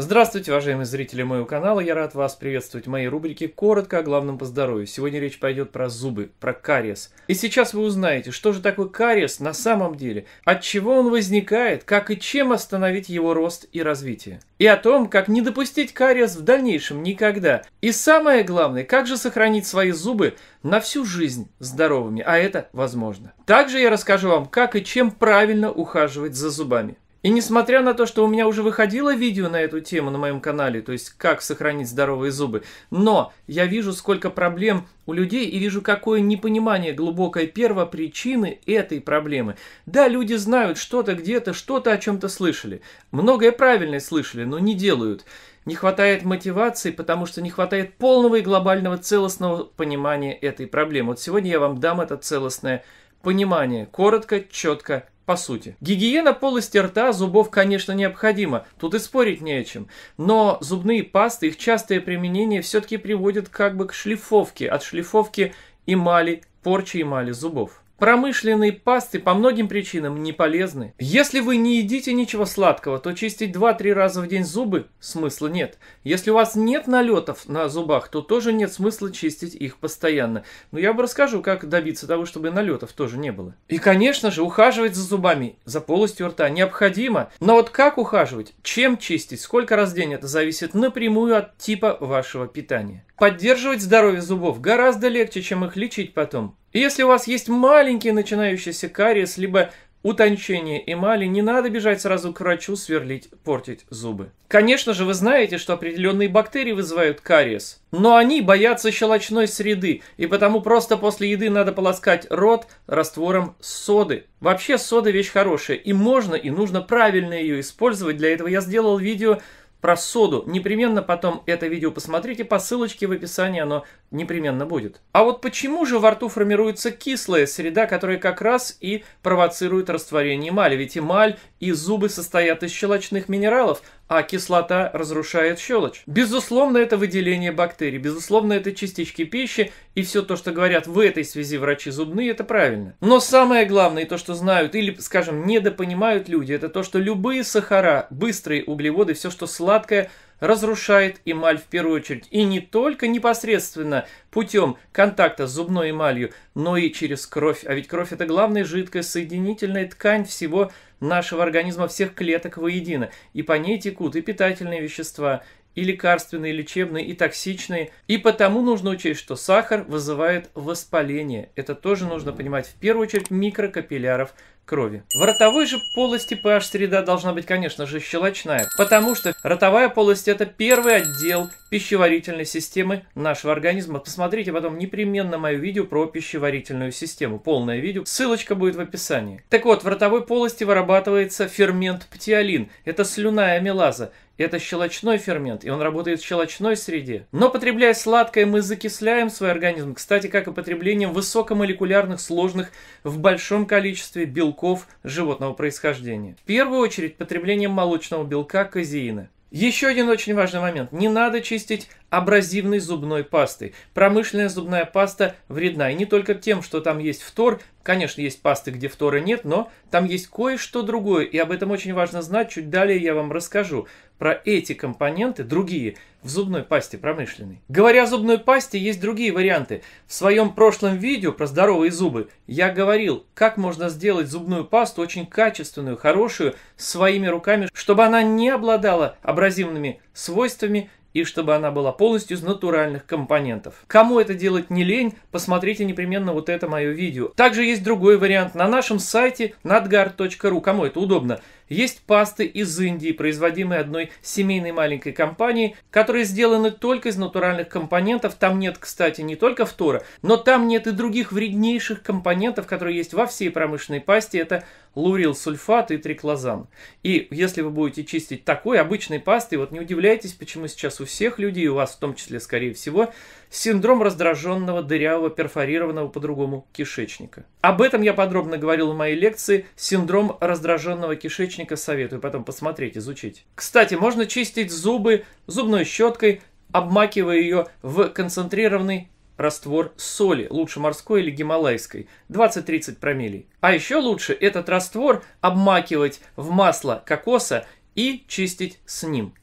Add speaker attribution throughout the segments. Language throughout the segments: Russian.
Speaker 1: Здравствуйте, уважаемые зрители моего канала, я рад вас приветствовать в моей рубрике «Коротко о главном по здоровью». Сегодня речь пойдет про зубы, про кариес. И сейчас вы узнаете, что же такое кариес на самом деле, от чего он возникает, как и чем остановить его рост и развитие. И о том, как не допустить кариес в дальнейшем никогда. И самое главное, как же сохранить свои зубы на всю жизнь здоровыми, а это возможно. Также я расскажу вам, как и чем правильно ухаживать за зубами. И несмотря на то, что у меня уже выходило видео на эту тему на моем канале, то есть как сохранить здоровые зубы, но я вижу, сколько проблем у людей и вижу, какое непонимание глубокой первопричины этой проблемы. Да, люди знают что-то где-то, что-то о чем-то слышали. Многое правильное слышали, но не делают. Не хватает мотивации, потому что не хватает полного и глобального целостного понимания этой проблемы. Вот сегодня я вам дам это целостное понимание. Коротко, четко по сути. Гигиена полости рта, зубов, конечно, необходима, тут и спорить не о чем. Но зубные пасты, их частое применение все-таки приводит как бы к шлифовке, от шлифовки эмали, порчи эмали зубов. Промышленные пасты по многим причинам не полезны. Если вы не едите ничего сладкого, то чистить 2-3 раза в день зубы смысла нет. Если у вас нет налетов на зубах, то тоже нет смысла чистить их постоянно. Но я вам расскажу, как добиться того, чтобы налетов тоже не было. И, конечно же, ухаживать за зубами, за полостью рта необходимо. Но вот как ухаживать, чем чистить, сколько раз в день, это зависит напрямую от типа вашего питания. Поддерживать здоровье зубов гораздо легче, чем их лечить потом. И если у вас есть маленький начинающийся кариес, либо утончение эмали, не надо бежать сразу к врачу, сверлить, портить зубы. Конечно же, вы знаете, что определенные бактерии вызывают кариес, но они боятся щелочной среды, и потому просто после еды надо полоскать рот раствором соды. Вообще сода вещь хорошая, и можно и нужно правильно ее использовать. Для этого я сделал видео про соду. Непременно потом это видео посмотрите, по ссылочке в описании оно непременно будет. А вот почему же во рту формируется кислая среда, которая как раз и провоцирует растворение эмали? Ведь эмаль и зубы состоят из щелочных минералов – а кислота разрушает щелочь. Безусловно, это выделение бактерий, безусловно, это частички пищи, и все то, что говорят в этой связи врачи зубные, это правильно. Но самое главное, то, что знают или, скажем, недопонимают люди, это то, что любые сахара, быстрые углеводы, все, что сладкое, разрушает эмаль в первую очередь. И не только непосредственно путем контакта с зубной эмалью, но и через кровь. А ведь кровь – это главная жидкая соединительная ткань всего нашего организма всех клеток воедино, и по ней текут и питательные вещества, и лекарственные, и лечебные, и токсичные. И потому нужно учесть, что сахар вызывает воспаление. Это тоже нужно понимать в первую очередь микрокапилляров крови. В ротовой же полости pH-среда должна быть, конечно же, щелочная, потому что ротовая полость – это первый отдел пищеварительной системы нашего организма. Посмотрите потом непременно мое видео про пищеварительную систему, полное видео, ссылочка будет в описании. Так вот, в ротовой полости вырабатывается фермент птиолин, это слюная амилаза, это щелочной фермент, и он работает в щелочной среде. Но потребляя сладкое, мы закисляем свой организм. Кстати, как и потреблением высокомолекулярных сложных в большом количестве белков животного происхождения. В первую очередь, потреблением молочного белка казеина. Еще один очень важный момент. Не надо чистить абразивной зубной пастой. Промышленная зубная паста вредна. И не только тем, что там есть фтор. Конечно, есть пасты, где фтора нет, но там есть кое-что другое. И об этом очень важно знать. Чуть далее я вам расскажу про эти компоненты, другие, в зубной пасте промышленной. Говоря о зубной пасте, есть другие варианты. В своем прошлом видео про здоровые зубы я говорил, как можно сделать зубную пасту очень качественную, хорошую, своими руками, чтобы она не обладала абразивными свойствами и чтобы она была полностью из натуральных компонентов. Кому это делать не лень, посмотрите непременно вот это мое видео. Также есть другой вариант на нашем сайте nadgar.ru, кому это удобно – есть пасты из Индии, производимые одной семейной маленькой компанией, которые сделаны только из натуральных компонентов. Там нет, кстати, не только фтора, но там нет и других вреднейших компонентов, которые есть во всей промышленной пасте. Это лурил сульфат и триклозан. И если вы будете чистить такой обычной пастой, вот не удивляйтесь, почему сейчас у всех людей, у вас в том числе, скорее всего, синдром раздраженного, дырявого, перфорированного по-другому кишечника. Об этом я подробно говорил в моей лекции «Синдром раздраженного кишечника источника советую потом посмотреть, изучить. Кстати, можно чистить зубы зубной щеткой, обмакивая ее в концентрированный раствор соли, лучше морской или гималайской, 20-30 промиллей. А еще лучше этот раствор обмакивать в масло кокоса и чистить с ним.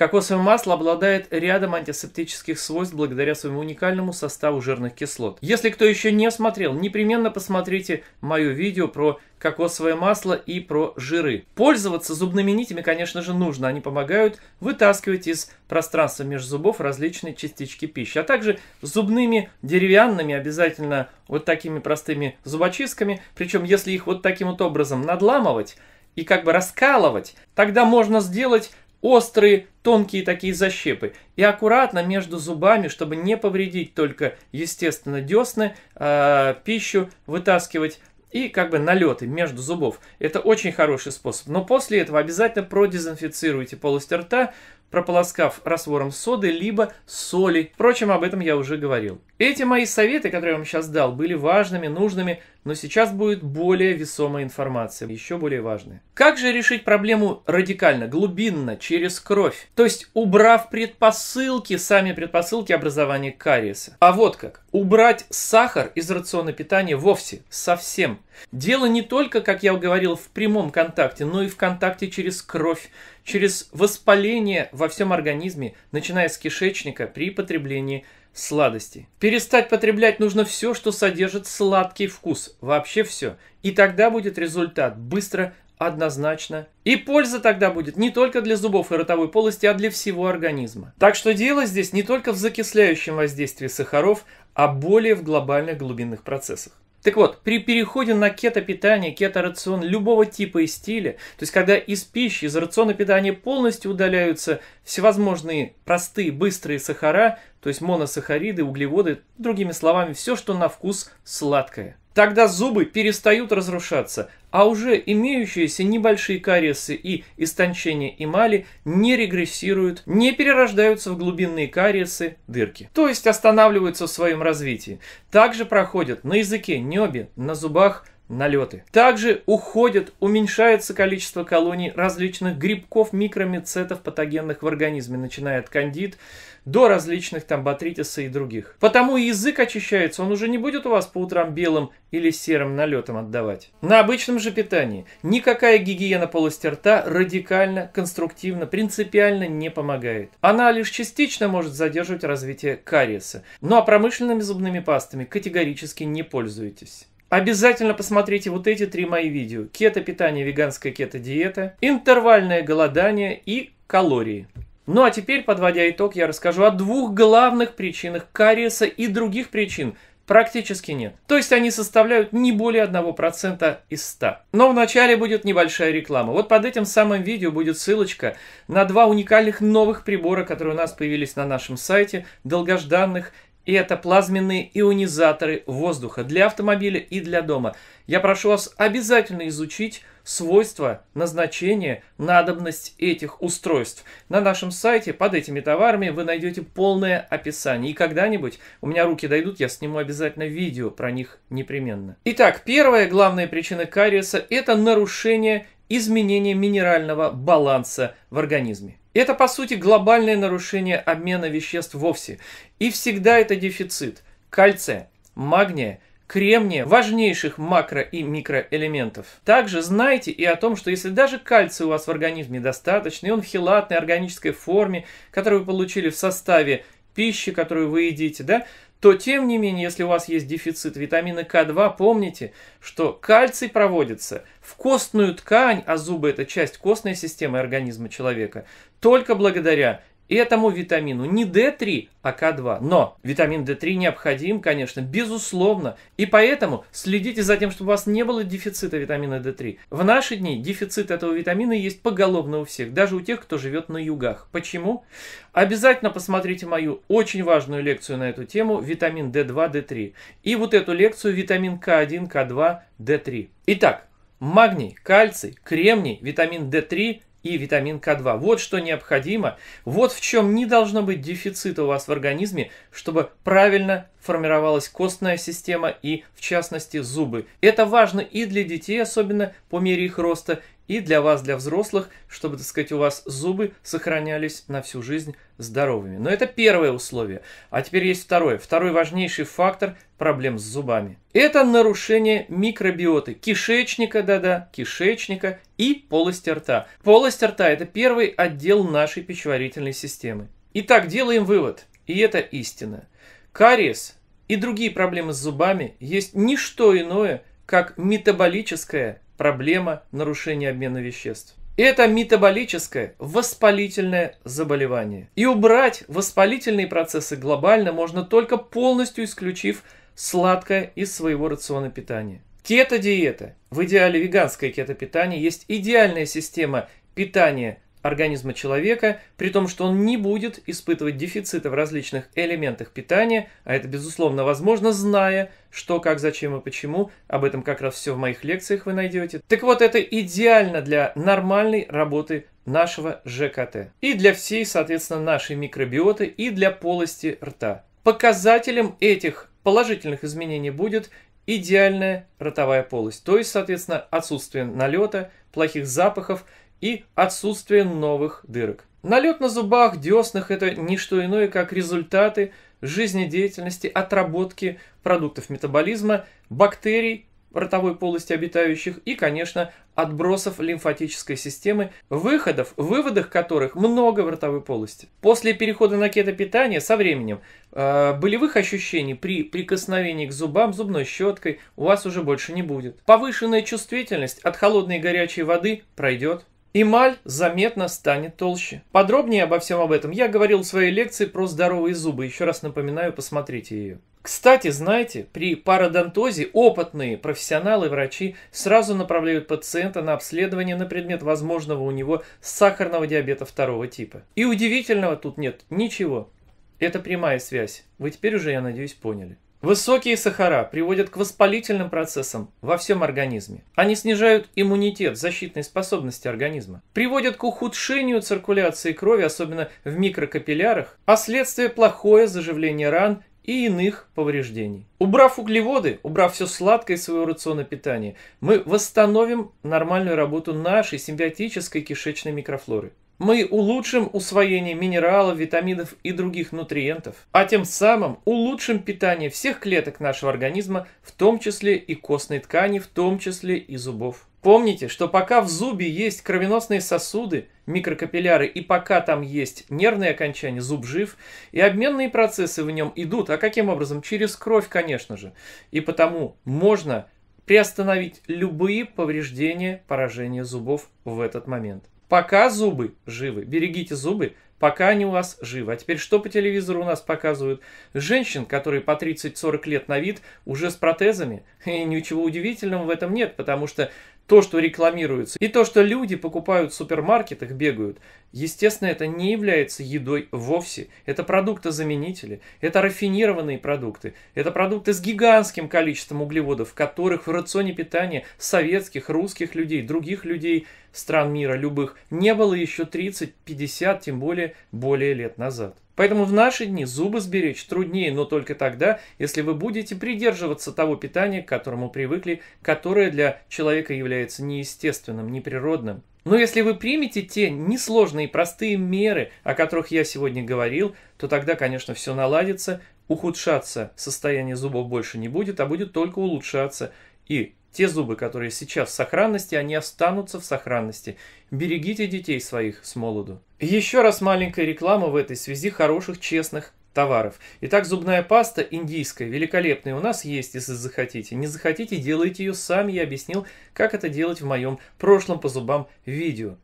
Speaker 1: Кокосовое масло обладает рядом антисептических свойств благодаря своему уникальному составу жирных кислот. Если кто еще не смотрел, непременно посмотрите мое видео про кокосовое масло и про жиры. Пользоваться зубными нитями, конечно же, нужно. Они помогают вытаскивать из пространства между зубов различные частички пищи. А также зубными деревянными, обязательно вот такими простыми зубочистками. Причем, если их вот таким вот образом надламывать, и как бы раскалывать, тогда можно сделать острые, тонкие такие защепы. И аккуратно между зубами, чтобы не повредить только, естественно, десны, э, пищу вытаскивать и как бы налеты между зубов. Это очень хороший способ. Но после этого обязательно продезинфицируйте полость рта, прополоскав раствором соды, либо соли. Впрочем, об этом я уже говорил. Эти мои советы, которые я вам сейчас дал, были важными, нужными но сейчас будет более весомая информация, еще более важная. Как же решить проблему радикально, глубинно, через кровь? То есть убрав предпосылки, сами предпосылки образования кариеса. А вот как. Убрать сахар из рациона питания вовсе, совсем. Дело не только, как я говорил, в прямом контакте, но и в контакте через кровь, через воспаление во всем организме, начиная с кишечника при потреблении сахара Сладости. Перестать потреблять нужно все, что содержит сладкий вкус. Вообще все. И тогда будет результат быстро, однозначно. И польза тогда будет не только для зубов и ротовой полости, а для всего организма. Так что дело здесь не только в закисляющем воздействии сахаров, а более в глобальных глубинных процессах. Так вот, при переходе на кето-питание, кето-рацион любого типа и стиля, то есть когда из пищи, из рациона питания полностью удаляются всевозможные простые, быстрые сахара, то есть моносахариды, углеводы, другими словами, все, что на вкус сладкое. Тогда зубы перестают разрушаться, а уже имеющиеся небольшие кариесы и истончение эмали не регрессируют, не перерождаются в глубинные кариесы, дырки, то есть останавливаются в своем развитии. Также проходят на языке, небе, на зубах, налеты. Также уходят, уменьшается количество колоний различных грибков, микромицетов, патогенных в организме, начиная от кандид до различных там батритиса и других. Потому язык очищается, он уже не будет у вас по утрам белым или серым налетом отдавать. На обычном же питании никакая гигиена полости рта радикально, конструктивно, принципиально не помогает. Она лишь частично может задерживать развитие кариеса. Ну а промышленными зубными пастами категорически не пользуйтесь. Обязательно посмотрите вот эти три мои видео. Кето-питание, веганская кето-диета, интервальное голодание и калории. Ну а теперь, подводя итог, я расскажу о двух главных причинах кариеса и других причин практически нет. То есть они составляют не более 1% из 100. Но вначале будет небольшая реклама. Вот под этим самым видео будет ссылочка на два уникальных новых прибора, которые у нас появились на нашем сайте, долгожданных и это плазменные ионизаторы воздуха для автомобиля и для дома. Я прошу вас обязательно изучить свойства, назначение, надобность этих устройств. На нашем сайте под этими товарами вы найдете полное описание. И когда-нибудь у меня руки дойдут, я сниму обязательно видео про них непременно. Итак, первая главная причина кариеса – это нарушение изменение минерального баланса в организме. Это, по сути, глобальное нарушение обмена веществ вовсе. И всегда это дефицит кальция, магния, кремния, важнейших макро- и микроэлементов. Также знайте и о том, что если даже кальция у вас в организме достаточно, и он в хелатной органической форме, которую вы получили в составе пищи, которую вы едите, да, то тем не менее, если у вас есть дефицит витамина К2, помните, что кальций проводится в костную ткань, а зубы – это часть костной системы организма человека, только благодаря этому витамину. Не D3, а К2. Но витамин D3 необходим, конечно, безусловно. И поэтому следите за тем, чтобы у вас не было дефицита витамина D3. В наши дни дефицит этого витамина есть поголовно у всех, даже у тех, кто живет на югах. Почему? Обязательно посмотрите мою очень важную лекцию на эту тему «Витамин D2, D3». И вот эту лекцию «Витамин К1, К2, D3». Итак, магний, кальций, кремний, витамин D3, и витамин К2. Вот что необходимо, вот в чем не должно быть дефицита у вас в организме, чтобы правильно формировалась костная система и, в частности, зубы. Это важно и для детей, особенно по мере их роста, и для вас, для взрослых, чтобы, так сказать, у вас зубы сохранялись на всю жизнь здоровыми. Но это первое условие. А теперь есть второе. Второй важнейший фактор проблем с зубами. Это нарушение микробиоты кишечника, да-да, кишечника и полости рта. Полость рта – это первый отдел нашей пищеварительной системы. Итак, делаем вывод, и это истина. Кариес и другие проблемы с зубами есть не что иное, как метаболическая проблема нарушения обмена веществ. Это метаболическое воспалительное заболевание. И убрать воспалительные процессы глобально можно только полностью исключив сладкое из своего рациона питания. Кето-диета, в идеале веганское кето-питание, есть идеальная система питания организма человека, при том, что он не будет испытывать дефицита в различных элементах питания, а это, безусловно, возможно, зная, что, как, зачем и почему. Об этом как раз все в моих лекциях вы найдете. Так вот, это идеально для нормальной работы нашего ЖКТ. И для всей, соответственно, нашей микробиоты, и для полости рта. Показателем этих положительных изменений будет идеальная ротовая полость, то есть, соответственно, отсутствие налета, плохих запахов – и отсутствие новых дырок. Налет на зубах деснах – это не что иное, как результаты жизнедеятельности, отработки продуктов метаболизма, бактерий ротовой полости обитающих и, конечно, отбросов лимфатической системы, выходов, выводах которых много в ротовой полости. После перехода на кетопитание со временем э, болевых ощущений при прикосновении к зубам зубной щеткой у вас уже больше не будет. Повышенная чувствительность от холодной и горячей воды пройдет эмаль заметно станет толще. Подробнее обо всем об этом я говорил в своей лекции про здоровые зубы. Еще раз напоминаю, посмотрите ее. Кстати, знаете, при пародонтозе опытные профессионалы-врачи сразу направляют пациента на обследование на предмет возможного у него сахарного диабета второго типа. И удивительного тут нет ничего. Это прямая связь. Вы теперь уже, я надеюсь, поняли. Высокие сахара приводят к воспалительным процессам во всем организме. Они снижают иммунитет, защитные способности организма, приводят к ухудшению циркуляции крови, особенно в микрокапиллярах, а следствие плохое заживление ран и иных повреждений. Убрав углеводы, убрав все сладкое из своего рациона питания, мы восстановим нормальную работу нашей симбиотической кишечной микрофлоры мы улучшим усвоение минералов, витаминов и других нутриентов, а тем самым улучшим питание всех клеток нашего организма, в том числе и костной ткани, в том числе и зубов. Помните, что пока в зубе есть кровеносные сосуды, микрокапилляры, и пока там есть нервные окончания, зуб жив, и обменные процессы в нем идут. А каким образом? Через кровь, конечно же. И потому можно приостановить любые повреждения, поражения зубов в этот момент. Пока зубы живы, берегите зубы, пока они у вас живы. А теперь что по телевизору у нас показывают? Женщин, которые по 30-40 лет на вид, уже с протезами. И ничего удивительного в этом нет, потому что то, что рекламируется, и то, что люди покупают в супермаркетах, бегают, естественно, это не является едой вовсе. Это продукты заменители. это рафинированные продукты, это продукты с гигантским количеством углеводов, которых в рационе питания советских, русских людей, других людей, стран мира любых, не было еще 30, 50, тем более, более лет назад. Поэтому в наши дни зубы сберечь труднее, но только тогда, если вы будете придерживаться того питания, к которому привыкли, которое для человека является неестественным, неприродным. Но если вы примете те несложные и простые меры, о которых я сегодня говорил, то тогда, конечно, все наладится, ухудшаться состояние зубов больше не будет, а будет только улучшаться. И те зубы, которые сейчас в сохранности, они останутся в сохранности. Берегите детей своих с молоду. Еще раз маленькая реклама в этой связи хороших, честных товаров. Итак, зубная паста индийская, великолепная, у нас есть, если захотите. Не захотите, делайте ее сами. Я объяснил, как это делать в моем прошлом по зубам видео.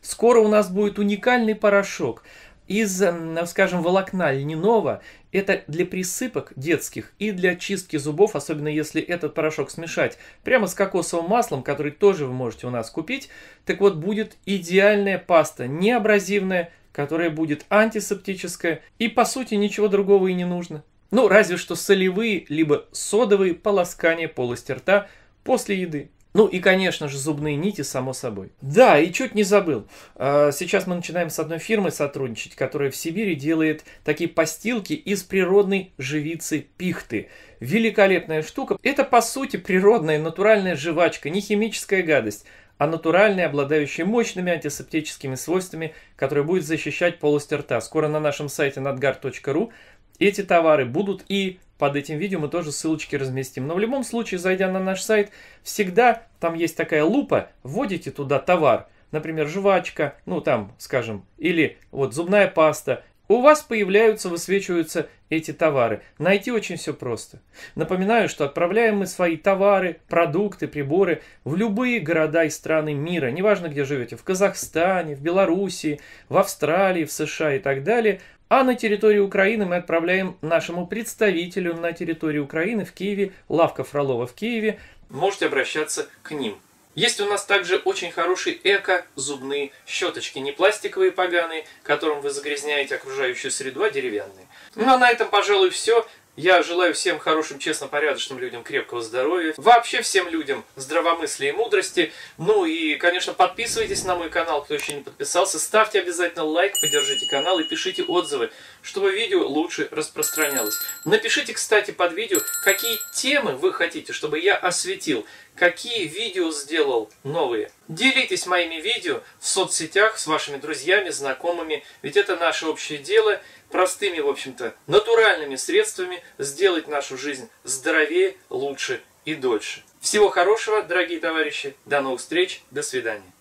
Speaker 1: Скоро у нас будет уникальный порошок из, э, скажем, волокна льняного, это для присыпок детских и для чистки зубов, особенно если этот порошок смешать прямо с кокосовым маслом, который тоже вы можете у нас купить. Так вот, будет идеальная паста, не абразивная, которая будет антисептическая, и по сути ничего другого и не нужно. Ну, разве что солевые, либо содовые полоскания полости рта после еды. Ну и, конечно же, зубные нити, само собой. Да, и чуть не забыл. А, сейчас мы начинаем с одной фирмы сотрудничать, которая в Сибири делает такие постилки из природной живицы пихты. Великолепная штука. Это, по сути, природная натуральная жвачка, не химическая гадость а натуральная, обладающая мощными антисептическими свойствами, которая будет защищать полость рта. Скоро на нашем сайте надгар.ру эти товары будут и под этим видео мы тоже ссылочки разместим. Но в любом случае, зайдя на наш сайт, всегда там есть такая лупа, вводите туда товар, например, жвачка, ну там, скажем, или вот зубная паста, у вас появляются, высвечиваются эти товары. Найти очень все просто. Напоминаю, что отправляем мы свои товары, продукты, приборы в любые города и страны мира. Неважно, где живете, в Казахстане, в Белоруссии, в Австралии, в США и так далее. А на территории Украины мы отправляем нашему представителю на территории Украины в Киеве, лавка Фролова в Киеве. Можете обращаться к ним. Есть у нас также очень хорошие эко-зубные щеточки, не пластиковые поганые, которым вы загрязняете окружающую среду, а деревянные. Ну а на этом, пожалуй, все. Я желаю всем хорошим, честно, порядочным людям крепкого здоровья. Вообще всем людям здравомыслия и мудрости. Ну и, конечно, подписывайтесь на мой канал, кто еще не подписался. Ставьте обязательно лайк, поддержите канал и пишите отзывы, чтобы видео лучше распространялось. Напишите, кстати, под видео, какие темы вы хотите, чтобы я осветил. Какие видео сделал новые. Делитесь моими видео в соцсетях с вашими друзьями, знакомыми. Ведь это наше общее дело простыми, в общем-то, натуральными средствами сделать нашу жизнь здоровее, лучше и дольше. Всего хорошего, дорогие товарищи. До новых встреч. До свидания.